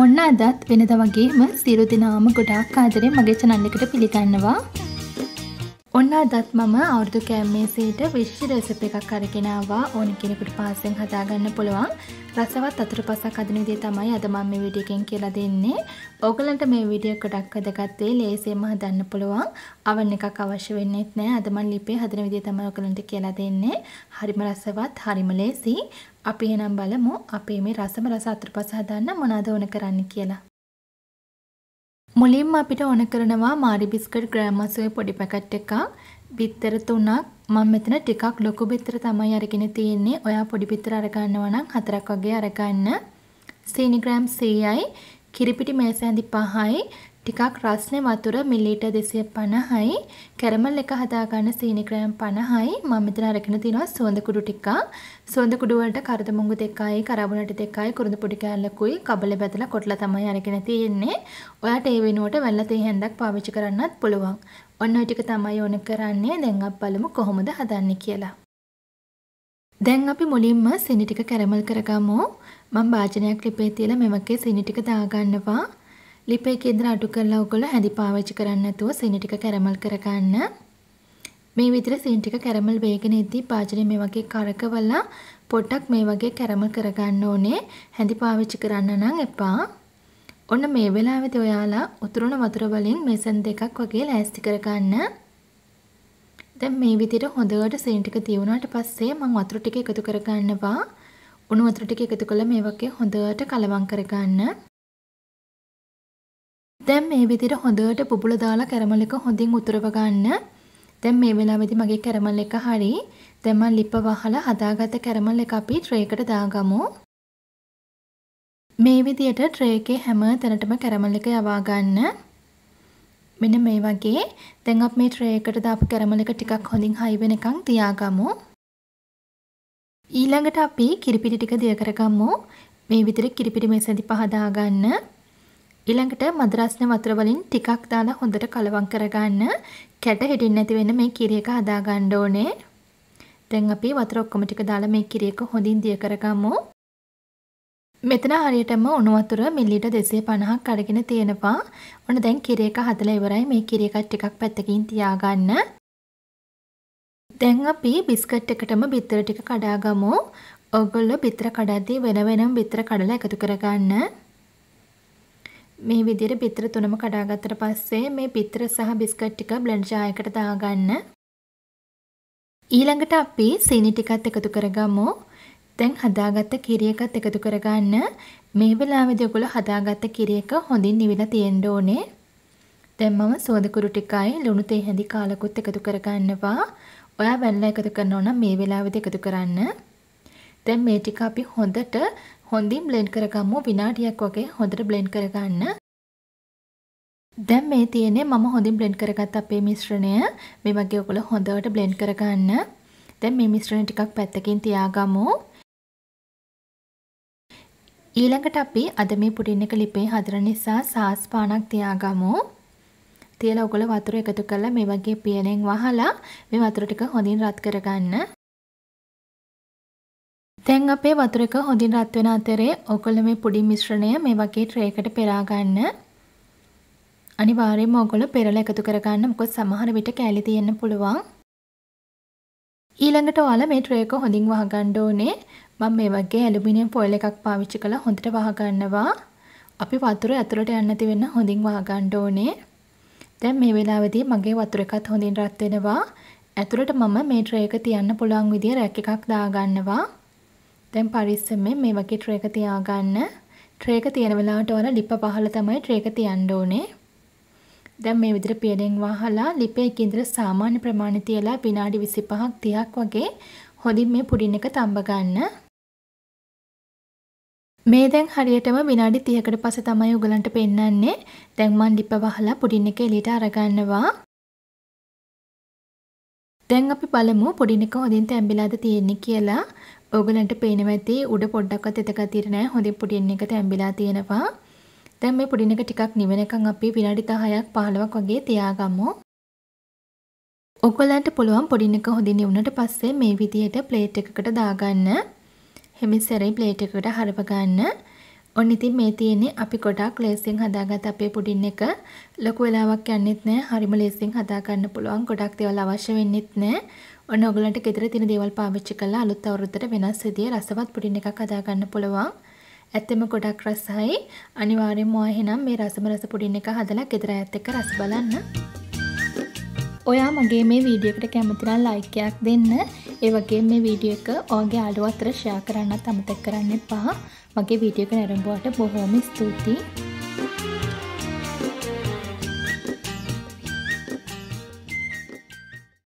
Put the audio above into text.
ඔන්න අදත් වෙනද වගේම සිරු දිනාම ගොඩාක් ආදරේ මගේ චැනල් එකට පිළිගන්නවා. ඔන්න අදත් මම අවුරදු කෑම්මේසේට විශ්ෂි රෙසප එකක් අරගෙනවා ඕන කෙනෙකුට පාසෙන් හදාගන්න පුළුවන් රසවත් අතුර පසක් අදනදේ තමයි අදමම විඩියකෙන් කියලා දෙන්නේ ඕගලන්ට මේ විඩිය කොඩක් අදගත්තේ ලේසේම හදන්න පුළුවන් අවන් එකක් අවශ්‍ය වෙන්නෙත් නෑ අදමන් ලිපේ හදන විදි තම ඔකලන්ට කියලා දෙන්නේ හරිම රසවත් හරිම ලේසි අපි එනම් බලමු අපේ මේ රසම රස අතුර පස හදන්න මොනාද ඕන කරන්න කියලා මුලින්ම අපිට ඕන කරනවා මාරි බිස්කට් ග්‍රෑම් 80 පොඩි පැකට් එකක්. බිත්තර තුනක්. මම මෙතන ටිකක් ලොකු බිත්තර තමයි අරගෙන තියෙන්නේ. ඔයා පොඩි බිත්තර අරගන්නවා නම් හතරක් වගේ අරගන්න. සීනි ග්‍රෑම් 100යි. කිරිපිටි මේසැඳි 5යි. ටිකක් රස්නේ වතුර මිලීටර් 250යි කැරමල් එක හදාගන්න සීනි ග්‍රෑම් 50යි මම මෙතන අරගෙන තිනවා සුවඳ කුඩු ටිකක් සුවඳ කුඩු වලට කරද මුංගු දෙකයි කරබුණටි දෙකයි කුරුඳු පොඩි කෑල්ලකුයි කබල බැදලා කොටලා තමයි අරගෙන තියෙන්නේ ඔයාට ඒ වෙනුවට වැල්ල තේ හැන්දක් පාවිච්චි කරන්නත් පුළුවන් ඔන්න ඔය ටික තමයි ඕන කරන්නේ දැන් අපි බලමු කොහොමද හදන්නේ කියලා දැන් අපි මුලින්ම සීනි ටික කැරමල් කරගමු මම භාජනයක් ලිපේ තියලා මෙවකේ සීනි ටික දාගන්නවා ලිපේක ඉඳලා අඩු කරලා ඔයගොල්ලෝ හැඳි පාවිච්චි කරන්නේ නැතුව සීනි ටික කැරමල් කරගන්න. මේ විදිහට සීනි ටික කැරමල් වෙගෙන ඉද්දී භාජනය මේ වගේ කරකවලා පොඩක් මේ වගේ කැරමල් කරගන්න ඕනේ. හැඳි පාවිච්චි කරන්න නම් එපා. ඔන්න මේ වෙලාවේදී ඔයාලා උතුරන වතුර වලින් මේසන් දෙකක් වගේ ලෑස්ති කරගන්න. දැන් මේ විදිහට හොඳට සීන් ටික තියුණාට පස්සේ මම වතුර ටික එකතු කරගන්නවා. උණු වතුර ටික එකතු කළා මේ වගේ හොඳට කලවම් කරගන්න. දැන් මේ විදිහට හොඳට බුබුල දාලා කැරමල් එක හොඳින් උතුරව ගන්න. දැන් මේ වෙලාවේදී මගේ කැරමල් එක හරි. දැන් මම ලිප වහලා හදාගත්ත කැරමල් එක අපි ට්‍රේ එකට දාගමු. මේ විදිහට ට්‍රේ එකේ හැම තැනටම කැරමල් එක යවා ගන්න. මෙන්න මේ වගේ දැන් අපි මේ ට්‍රේ එකට දාපු කැරමල් එක ටිකක් හොඳින් හයි වෙනකන් තියාගමු. ඊළඟට අපි කිරිපිටි ටික දිය කරගමු. මේ විදිහට කිරිපිටි මේසෙදි පහදා ගන්න. ඊළඟට මදරස්න වතුර වලින් ටිකක් දාලා හොඳට කලවම් කරගන්න. කැට හෙඩින් නැති වෙන්න මේ කිරි එක හදා ගන්න ඕනේ. දැන් අපි වතුර ඔක්කොම ටික දාලා මේ කිරි එක හොඳින් දිය කරගමු. මෙතන හරියටම උණු වතුර මිලිලීටර් 250ක් අරගෙන තියෙනවා. ඔන්න දැන් කිරි එක හදලා ඉවරයි. මේ කිරි එකත් ටිකක් පැත්තකින් තියාගන්න. දැන් අපි බිස්කට් එකටම බිත්තර ටික කඩාගමු. ඔයගොල්ලෝ බිත්තර කඩද්දී වෙන වෙනම බිත්තර කඩලා එකතු කරගන්න. මේ විදිහට පිටර තුනම කඩාගත්තට පස්සේ මේ පිටර සහ බිස්කට් ටික බ්ලෙන්ඩර් ජායකට දාගන්න. ඊළඟට අපි සීනි ටිකත් එකතු කරගමු. දැන් හදාගත්ත කිරි එකත් එකතු කරගන්න. මේ වෙලාවේදී ඔයගොල්ලෝ හදාගත්ත කිරි එක හොඳින් නිවිලා තියෙන්න ඕනේ. දැන් මම සෝදකුරු ටිකයි ලුණු තේ හැඳි කාලකුත් එකතු කරගන්නවා. ඔයා වෙනලා එකතු කරනවා නම් මේ වෙලාවේදී එකතු කරන්න. දැන් මේ ටික අපි හොඳට හොඳින් බ්ලෙන්ඩ් කරගමු විනාඩියක් වගේ හොඳට බ්ලෙන්ඩ් කරගන්න. දැන් මේ තියෙන්නේ මම හොඳින් බ්ලෙන්ඩ් කරගත්ත අපේ මිශ්‍රණය. මේ වගේ ඔයගොල්ලෝ හොඳට බ්ලෙන්ඩ් කරගන්න. දැන් මේ මිශ්‍රණය ටිකක් පැත්තකින් තියාගමු. ඊළඟට අපි අද මේ පුඩින් එක ලිපේ හදන නිසා සාස් පානක් තියාගමු. තියලා ඔයගොල්ලෝ වතුර එකතු කරලා මේ වගේ පියලෙන් වහලා මේ වතුර ටික හොඳින් රත් කරගන්න. දැන් අපේ වතුර එක හොඳින් රත් වෙන අතරේ ඔයගොල්ලෝ මේ පුඩින් මිශ්‍රණය මේ වගේ ට්‍රේ එකට පෙරා ගන්න. අනිවාර්යයෙන්ම ඔයගොල්ලෝ පෙරලා එකතු කරගන්න මොකද සමහර විට කැලි තියෙන්න පුළුවන්. ඊළඟට ඔයාලා මේ ට්‍රේ එක හොඳින් වහගන්න ඕනේ. මම මේ වගේ ඇලුමිනියම් ෆොයිල් එකක් පාවිච්චි කරලා හොඳට වහගන්නවා. අපි වතුර ඇතුළට යන්න නැති වෙන්න හොඳින් වහගන්න ඕනේ. දැන් මේ වෙලාවේදී මගේ වතුර එකත් හොඳින් රත් වෙනවා. ඇතුළට මම මේ ට්‍රේ එක තියන්න පුළුවන් විදිය රැක් එකක් දාගන්නවා. දැන් පරිස්සමෙන් මේ වගේ ට්‍රේ එක තියාගන්න. ට්‍රේ එක තියෙන වෙලාවට ඔයාලා ලිප පහළ තමයි ට්‍රේ එක තියන්න ඕනේ. දැන් මේ විදිහට පියලෙන් වහලා ලිපේ කේන්දර සාමාන්‍ය ප්‍රමාණය තියලා විනාඩි 25ක් 30ක් වගේ හොඳින් මේ පුඩින් එක තඹ ගන්න. මේ දැන් හරියටම විනාඩි 30කට පස්සේ තමයි උගලන්ට පෙන්වන්නේ. දැන් මම ලිප වහලා පුඩින් එක එලීට අරගන්නවා. දැන් අපි බලමු පුඩින් එක හොඳින් තැඹිලාද තියෙන්නේ කියලා. ඕගලන්ට පේනවා ඇති උඩ පොඩ්ඩක්වත් එත ගතියට නෑ හොඳින් පුඩින් එක තැම්බිලා තියෙනවා. දැන් මේ පුඩින් එක ටිකක් නිවෙනකන් අපි විනාඩි 10ක් 15ක් වගේ තියාගමු. ඔයගලන්ට පුළුවන් පුඩින් එක හොඳින් නිවුනට පස්සේ මේ විදිහට ප්ලේට් එකකට දාගන්න. හැමසෙරේ ප්ලේට් එකකට හරව ගන්න. ඔන්න ඉතින් මේ තියෙන්නේ අපි ගොඩක් ලේසියෙන් හදාගත් අපේ පුඩින් එක. ලොකු වෙලාවක් යන්නෙත් නෑ. හරිම ලේසියෙන් හදා ගන්න පුළුවන්. ගොඩක් දේවල් අවශ්‍ය වෙන්නෙත් නෑ. ඔන්න ඔයගලන්ට ගෙදර තියෙන දේවල් පාවිච්චි කරලා අලුත් අවුරුද්දට වෙනස් විදිහේ රසවත් පුඩින් එකක් හදා ගන්න පුළුවන්. ඇත්තම ගොඩක් රසයි. අනිවාර්යෙන්ම ඔය එහෙනම් මේ රසම රස පුඩින් එක හදලා ගෙදර ඇත් එක්ක රස බලන්න. ඔයා මගේ මේ වීඩියකට කැමතිනම් ලයිකයක් දෙන්න ඒ වගේ මේ වීඩියෝ එක ඔගේ අලු අතර ෂයා කරන්නත් අමතක් කරන්න එපා මගේ වීඩියෝ එක නැරඹුවාට බොහෝම ස්තුතියි